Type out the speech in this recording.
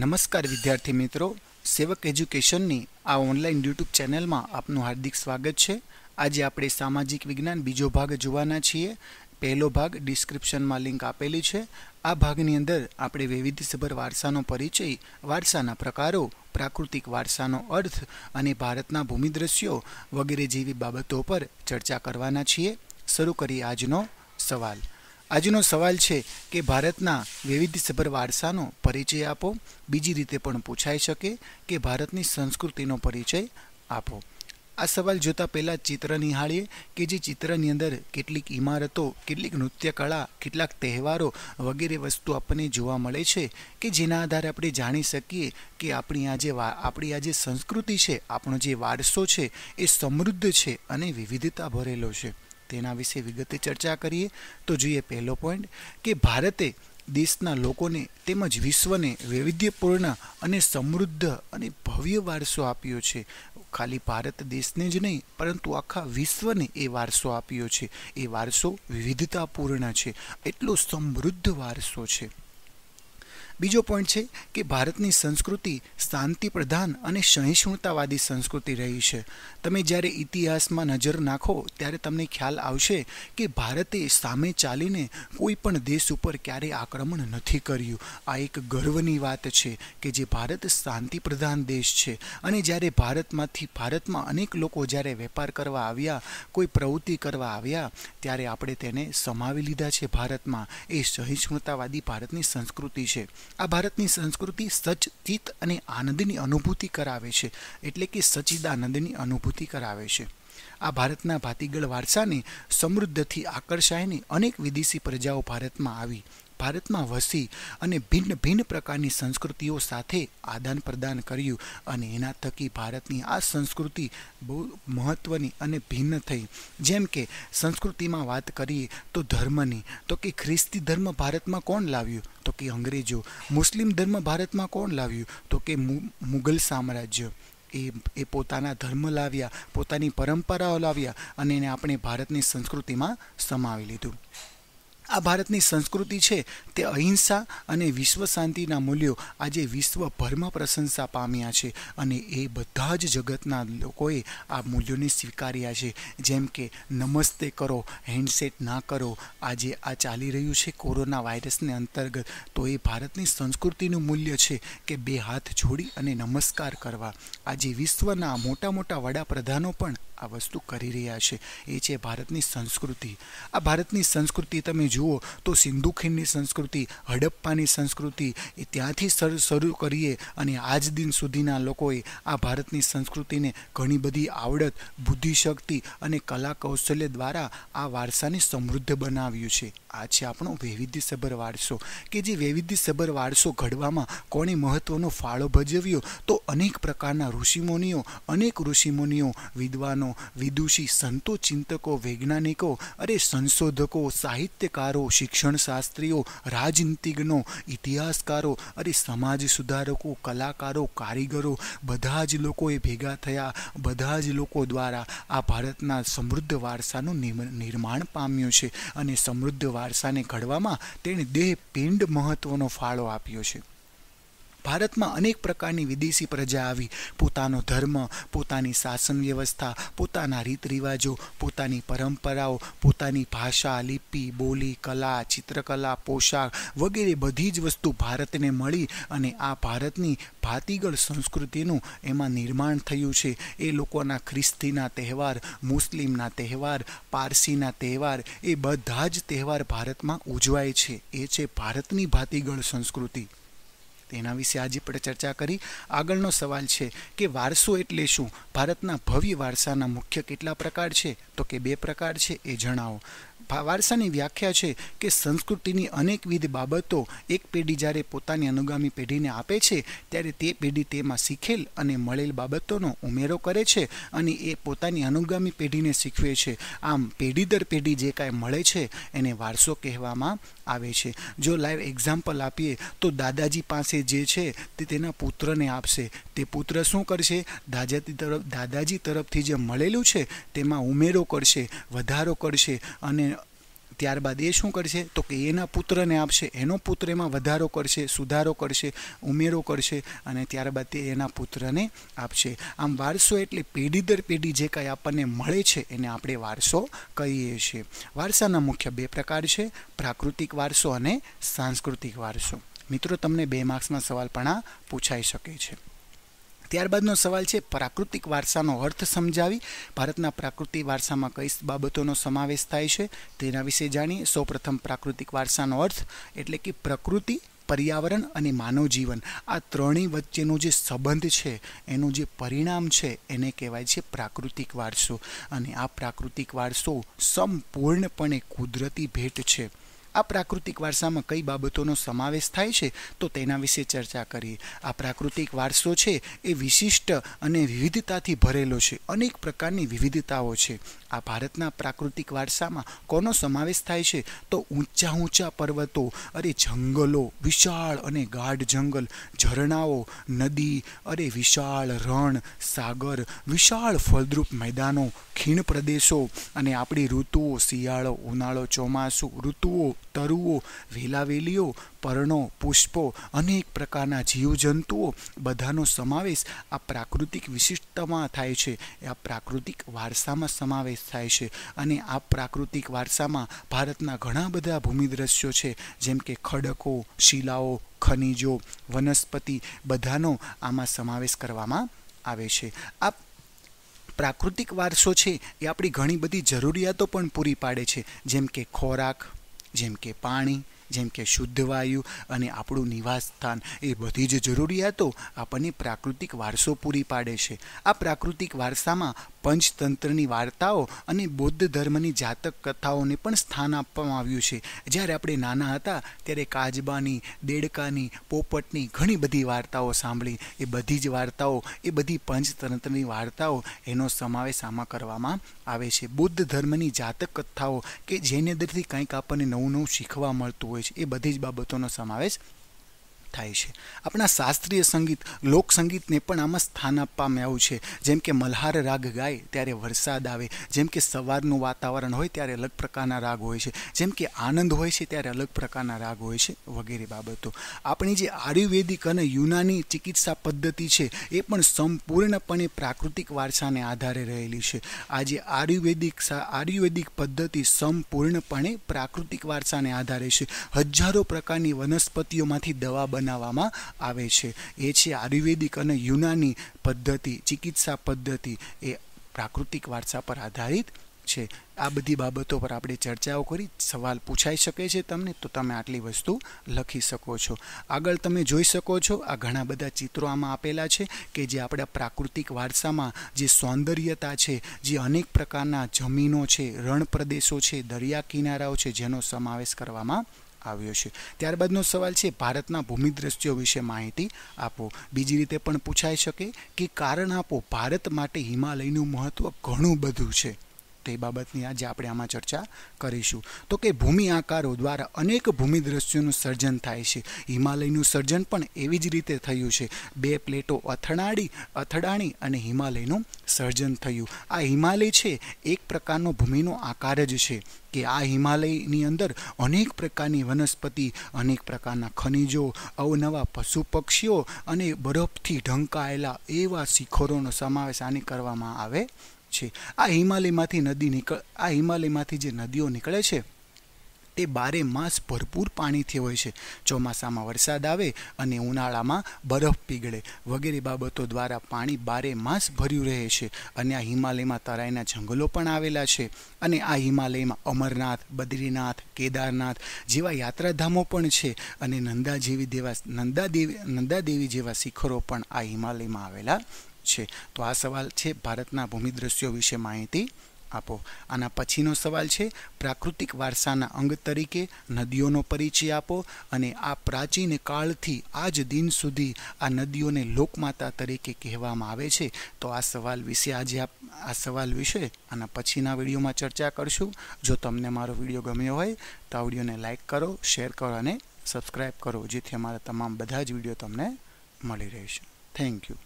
નમસ્કાર વિદ્યાર્થી મિત્રો સેવક એજ્યુકેશનની આ ઓનલાઈન યુટ્યુબ ચેનલમાં આપનું હાર્દિક સ્વાગત છે આજે આપણે સામાજિક વિજ્ઞાન બીજો ભાગ જોવાના છીએ પહેલો ભાગ ડિસ્ક્રિપ્શનમાં લિંક આપેલી છે આ ભાગની અંદર આપણે વૈવિધ્યસભર વારસાનો પરિચય વારસાના પ્રકારો પ્રાકૃતિક વારસાનો અર્થ અને ભારતના ભૂમિદ્રશ્યો વગેરે જેવી બાબતો પર ચર્ચા કરવાના છીએ શરૂ કરીએ આજનો સવાલ આજનો સવાલ છે કે ભારતના વૈવિધ્યસભર વારસાનો પરિચય આપો બીજી રીતે પણ પૂછાઈ શકે કે ભારતની સંસ્કૃતિનો પરિચય આપો આ સવાલ જોતાં પહેલાં ચિત્ર નિહાળીએ કે જે ચિત્રની અંદર કેટલીક ઇમારતો કેટલીક નૃત્યકળા કેટલાક તહેવારો વગેરે વસ્તુ આપણને જોવા મળે છે કે જેના આધારે આપણે જાણી શકીએ કે આપણી આ જે આપણી આ જે સંસ્કૃતિ છે આપણો જે વારસો છે એ સમૃદ્ધ છે અને વિવિધતા ભરેલો છે તેના વિશે વિગતે ચર્ચા કરીએ તો જોઈએ પહેલો પોઈન્ટ કે ભારતે દેશના લોકોને તેમજ વિશ્વને વૈવિધ્યપૂર્ણ અને સમૃદ્ધ અને ભવ્ય વારસો આપ્યો છે ખાલી ભારત દેશને જ નહીં પરંતુ આખા વિશ્વને એ વારસો આપ્યો છે એ વારસો વિવિધતાપૂર્ણ છે એટલો સમૃદ્ધ વારસો છે બીજો પોઈન્ટ છે કે ભારતની સંસ્કૃતિ શાંતિ પ્રધાન અને સહિષ્ણુતાવાદી સંસ્કૃતિ રહી છે તમે જ્યારે ઇતિહાસમાં નજર નાખો ત્યારે તમને ખ્યાલ આવશે કે ભારતે સામે ચાલીને કોઈ પણ દેશ ઉપર ક્યારેય આક્રમણ નથી કર્યું આ એક ગર્વની વાત છે કે જે ભારત શાંતિ પ્રધાન દેશ છે અને જ્યારે ભારતમાંથી ભારતમાં અનેક લોકો જ્યારે વેપાર કરવા આવ્યા કોઈ પ્રવૃત્તિ કરવા આવ્યા ત્યારે આપણે તેને સમાવી લીધા છે ભારતમાં એ સહિષ્ણુતાવાદી ભારતની સંસ્કૃતિ છે આ ભારતની સંસ્કૃતિ સચિત અને આનંદની અનુભૂતિ કરાવે છે એટલે કે સચિદાનંદની અનુભૂતિ કરાવે છે આ ભારતના ભાતીગળ વારસાને સમૃદ્ધથી આકર્ષાયને અનેક વિદેશી પ્રજાઓ ભારતમાં આવી ભારતમાં વસી અને ભિન્ન ભિન્ન પ્રકારની સંસ્કૃતિઓ સાથે આદાન પ્રદાન કર્યું અને એના થકી ભારતની આ સંસ્કૃતિ બહુ મહત્ત્વની અને ભિન્ન થઈ જેમ કે સંસ્કૃતિમાં વાત કરીએ તો ધર્મની તો કે ખ્રિસ્તી ધર્મ ભારતમાં કોણ લાવ્યું તો કે અંગ્રેજો મુસ્લિમ ધર્મ ભારતમાં કોણ લાવ્યું તો કે મુગલ સામ્રાજ્ય એ એ પોતાના ધર્મ લાવ્યા પોતાની પરંપરાઓ લાવ્યા અને એને આપણે ભારતની સંસ્કૃતિમાં સમાવી લીધું આ ભારતની સંસ્કૃતિ છે તે અહિંસા અને વિશ્વ શાંતિના મૂલ્યો આજે વિશ્વભરમાં પ્રશંસા પામ્યા છે અને એ બધા જ જગતના લોકોએ આ મૂલ્યોને સ્વીકાર્યા છે જેમ કે નમસ્તે કરો હેન્ડસેટ ના કરો આજે આ ચાલી રહ્યું છે કોરોના વાયરસને અંતર્ગત તો એ ભારતની સંસ્કૃતિનું મૂલ્ય છે કે બે હાથ જોડી અને નમસ્કાર કરવા આજે વિશ્વના મોટા મોટા વડાપ્રધાનો પણ આ વસ્તુ કરી રહ્યા છે એ છે ભારતની સંસ્કૃતિ આ ભારતની સંસ્કૃતિ તમે જુઓ તો સિંધુ ખીણની સંસ્કૃતિ હડપ્પાની સંસ્કૃતિ એ ત્યાંથી શરૂ કરીએ અને આજ દિન સુધીના લોકોએ આ ભારતની સંસ્કૃતિને ઘણી બધી આવડત બુદ્ધિશક્તિ અને કલા કૌશલ્ય દ્વારા આ વારસાને સમૃદ્ધ બનાવ્યું છે આ છે આપણો વૈવિધ્યસભર વારસો કે જે વૈવિધ્યસભર વારસો ઘડવામાં કોણે મહત્ત્વનો ફાળો ભજવ્યો તો અનેક પ્રકારના ઋષિમુનિઓ અનેક ઋષિમુનિઓ વિદ્વાનો વિજ્ઞાનીઓ વિદુષી સંતો ચિંતકો વૈજ્ઞાનિકો અરે સંશોધકો સાહિત્યકારો શિક્ષણશાસ્ત્રીઓ રાજનીતિજ્ઞો ઇતિહાસકારો અરે સમાજ સુધારકો કલાકારો કારીગરો બધા જ લોકોએ ભેગા થયા બધા જ લોકો દ્વારા આ ભારતના સમૃદ્ધ વારસાનું નિર્માણ પામ્યું છે અને સમૃદ્ધ વારસાને ઘડવામાં તેણે દેહ પિંડ મહત્ત્વનો ફાળો આપ્યો છે ભારતમાં અનેક પ્રકારની વિદેશી પ્રજા આવી પોતાનો ધર્મ પોતાની શાસન વ્યવસ્થા પોતાના રીત રિવાજો પોતાની પરંપરાઓ પોતાની ભાષા લિપિ બોલી કલા ચિત્રકલા પોશાક વગેરે બધી જ વસ્તુ ભારતને મળી અને આ ભારતની ભાતીગળ સંસ્કૃતિનું એમાં નિર્માણ થયું છે એ લોકોના ખ્રિસ્તીના તહેવાર મુસ્લિમના તહેવાર પારસીના તહેવાર એ બધા જ તહેવાર ભારતમાં ઉજવાય છે એ છે ભારતની ભાતીગળ સંસ્કૃતિ તેના વિશે આજે પણ ચર્ચા કરી આગળનો સવાલ છે કે વારસો એટલે શું ભારતના ભવ્ય વારસાના મુખ્ય કેટલા પ્રકાર છે તો કે બે પ્રકાર છે એ જણાવો વારસાની વ્યાખ્યા છે કે સંસ્કૃતિની અનેકવિધ બાબતો એક પેઢી જ્યારે પોતાની અનુગામી પેઢીને આપે છે ત્યારે તે પેઢી તેમાં શીખેલ અને મળેલ બાબતોનો ઉમેરો કરે છે અને એ પોતાની અનુગામી પેઢીને શીખવે છે આમ પેઢી દર પેઢી જે કાંઈ મળે છે એને વારસો કહેવામાં આવે છે જો લાઈવ એક્ઝામ્પલ આપીએ તો દાદાજી પાસે જે છે તે તેના પુત્રને આપશે તે પુત્ર શું કરશે દાદાજી તરફ દાદાજી તરફથી જે મળેલું છે તેમાં ઉમેરો કરશે વધારો કરશે અને ત્યારબાદ એ શું કરશે તો કે એના પુત્રને આપશે એનો પુત્ર એમાં વધારો કરશે સુધારો કરશે ઉમેરો કરશે અને ત્યારબાદ તે એના પુત્રને આપશે આમ વારસો એટલે પેઢી દર પેઢી જે કંઈ આપણને મળે છે એને આપણે વારસો કહીએ છીએ વારસાના મુખ્ય બે પ્રકાર છે પ્રાકૃતિક વારસો અને સાંસ્કૃતિક વારસો મિત્રો તમને બે માર્ક્સમાં સવાલ પણ આ પૂછાઈ શકે છે ત્યારબાદનો સવાલ છે પ્રાકૃતિક વારસાનો અર્થ સમજાવી ભારતના પ્રાકૃતિક વારસામાં કઈ બાબતોનો સમાવેશ થાય છે તેના વિશે જાણીએ સૌપ્રથમ પ્રાકૃતિક વારસાનો અર્થ એટલે કે પ્રકૃતિ પર્યાવરણ અને માનવ જીવન આ ત્રણેય વચ્ચેનો જે સંબંધ છે એનું જે પરિણામ છે એને કહેવાય છે પ્રાકૃતિક વારસો અને આ પ્રાકૃતિક વારસો સંપૂર્ણપણે કુદરતી ભેટ છે આ પ્રાકૃતિક વારસામાં કઈ બાબતોનો સમાવેશ થાય છે તો તેના વિશે ચર્ચા કરીએ આ પ્રાકૃતિક વારસો છે એ વિશિષ્ટ અને વિવિધતાથી ભરેલો છે અનેક પ્રકારની વિવિધતાઓ છે આ ભારતના પ્રાકૃતિક વારસામાં કોનો સમાવેશ થાય છે તો ઊંચા ઊંચા પર્વતો અરે જંગલો વિશાળ અને ગાઢ જંગલ ઝરણાઓ નદી અરે વિશાળ રણ સાગર વિશાળ ફળદ્રુપ મેદાનો ખીણ પ્રદેશો અને આપણી ઋતુઓ શિયાળો ઉનાળો ચોમાસું ઋતુઓ તરુઓ વેલાવેલીઓ પર્ણો પુષ્પો અનેક પ્રકારના જીવજંતુઓ બધાનો સમાવેશ આ પ્રાકૃતિક વિશિષ્ટતામાં થાય છે આ પ્રાકૃતિક વારસામાં સમાવેશ થાય છે અને આ પ્રાકૃતિક વારસામાં ભારતના ઘણા બધા ભૂમિદ્રશ્યો છે જેમ કે ખડકો શિલાઓ ખનિજો વનસ્પતિ બધાનો આમાં સમાવેશ કરવામાં આવે છે આ પ્રાકૃતિક વારસો છે એ આપણી ઘણી બધી જરૂરિયાતો પણ પૂરી પાડે છે જેમ કે ખોરાક જેમ કે પાણી જેમ કે શુદ્ધ વાયુ અને આપણું નિવાસસ્થાન એ બધી જ જરૂરિયાતો આપણને પ્રાકૃતિક વારસો પૂરી પાડે છે આ પ્રાકૃતિક વારસામાં પંચતંત્રની વાર્તાઓ અને બૌદ્ધ ધર્મની જાતક કથાઓને પણ સ્થાન આપવામાં આવ્યું છે જ્યારે આપણે નાના હતા ત્યારે કાજબાની દેડકાની પોપટની ઘણી બધી વાર્તાઓ સાંભળી એ બધી જ વાર્તાઓ એ બધી પંચતંત્રની વાર્તાઓ એનો સમાવેશ આમાં કરવામાં આવે છે બુદ્ધ ધર્મની જાતક કથાઓ કે જેની અંદરથી કંઈક આપણને નવું નવું શીખવા મળતું હોય છે એ બધી જ બાબતોનો સમાવેશ થાય છે આપણા શાસ્ત્રીય સંગીત લોક સંગીતને પણ આમાં સ્થાન આપવામાં આવ્યું છે જેમ કે મલ્હાર રાગ ગાય ત્યારે વરસાદ આવે જેમ કે સવારનું વાતાવરણ હોય ત્યારે અલગ પ્રકારના રાગ હોય છે જેમ કે આનંદ હોય છે ત્યારે અલગ પ્રકારના રાગ હોય છે વગેરે બાબતો આપણી જે આયુર્વેદિક અને યુનાની ચિકિત્સા પદ્ધતિ છે એ પણ સંપૂર્ણપણે પ્રાકૃતિક વારસાને આધારે રહેલી છે આજે આયુર્વેદિક આયુર્વેદિક પદ્ધતિ સંપૂર્ણપણે પ્રાકૃતિક વારસાને આધારે છે હજારો પ્રકારની વનસ્પતિઓમાંથી દવા બને બનાવવામાં આવે છે એ છે આયુર્વેદિક અને યુનાની પદ્ધતિ ચિકિત્સા પદ્ધતિ એ પ્રાકૃતિક વારસા પર આધારિત છે આ બધી બાબતો પર આપણે ચર્ચાઓ કરી સવાલ પૂછાઈ શકે છે તમને તો તમે આટલી વસ્તુ લખી શકો છો આગળ તમે જોઈ શકો છો આ ઘણા બધા ચિત્રો આમાં આપેલા છે કે જે આપણા પ્રાકૃતિક વારસામાં જે સૌંદર્યતા છે જે અનેક પ્રકારના જમીનો છે રણ પ્રદેશો છે દરિયા કિનારાઓ છે જેનો સમાવેશ કરવામાં આવ્યો છે ત્યારબાદનો સવાલ છે ભારતના ભૂમિદ્રશ્યો વિશે માહિતી આપો બીજી રીતે પણ પૂછાઈ શકે કે કારણ આપો ભારત માટે હિમાલયનું મહત્ત્વ ઘણું બધું છે તે બાબતની આજે આપણે આમાં ચર્ચા કરીશું તો કે ભૂમિ આકારો દ્વારા અનેક ભૂમિ દ્રશ્યોનું સર્જન થાય છે હિમાલયનું સર્જન પણ એવી જ રીતે થયું છે બે પ્લેટો અથડાડી અથડાણી અને હિમાલયનું સર્જન થયું આ હિમાલય છે એક પ્રકારનો ભૂમિનો આકાર જ છે કે આ હિમાલયની અંદર અનેક પ્રકારની વનસ્પતિ અનેક પ્રકારના ખનિજો અવનવા પશુ પક્ષીઓ અને બરફથી ઢંકાયેલા એવા શિખરોનો સમાવેશ આને કરવામાં આવે છે આ હિમાલયમાંથી નદી નીકળ આ હિમાલયમાંથી જે નદીઓ નીકળે છે તે બારે માસ ભરપૂર પાણીથી હોય છે ચોમાસામાં વરસાદ આવે અને ઉનાળામાં બરફ પીગળે વગેરે બાબતો દ્વારા પાણી બારે માસ ભર્યું રહે છે અને આ હિમાલયમાં તરાઈના જંગલો પણ આવેલા છે અને આ હિમાલયમાં અમરનાથ બદ્રીનાથ કેદારનાથ જેવા યાત્રાધામો પણ છે અને નંદા જેવી દેવા નંદા દેવી નંદા દેવી જેવા શિખરો પણ આ હિમાલયમાં આવેલા છે તો આ સવાલ છે ભારતના ભૂમિદ્રશ્યો વિશે માહિતી આપો આના પછીનો સવાલ છે પ્રાકૃતિક વારસાના અંગ તરીકે નદીઓનો પરિચય આપો અને આ પ્રાચીન કાળથી આ જ દિન સુધી આ નદીઓને લોકમાતા તરીકે કહેવામાં આવે છે તો આ સવાલ વિશે આજે આપ આ સવાલ વિશે આના પછીના વિડીયોમાં ચર્ચા કરશું જો તમને મારો વિડીયો ગમ્યો હોય તો આ વિડીયોને લાઇક કરો શેર કરો અને સબસ્ક્રાઈબ કરો જેથી અમારા તમામ બધા જ વિડીયો તમને મળી રહેશે થેન્ક યુ